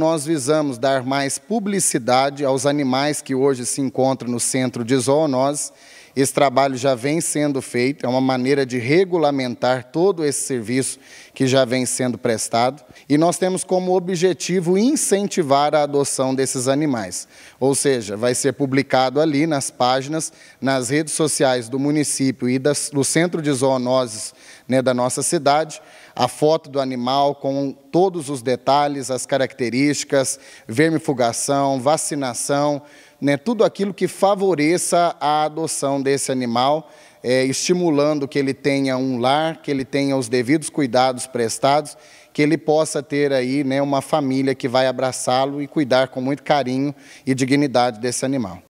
nós visamos dar mais publicidade aos animais que hoje se encontram no centro de zoonoses esse trabalho já vem sendo feito, é uma maneira de regulamentar todo esse serviço que já vem sendo prestado. E nós temos como objetivo incentivar a adoção desses animais. Ou seja, vai ser publicado ali nas páginas, nas redes sociais do município e das, do centro de zoonoses né, da nossa cidade, a foto do animal com todos os detalhes, as características, vermifugação, vacinação né, tudo aquilo que favoreça a adoção desse animal, é, estimulando que ele tenha um lar, que ele tenha os devidos cuidados prestados, que ele possa ter aí né, uma família que vai abraçá-lo e cuidar com muito carinho e dignidade desse animal.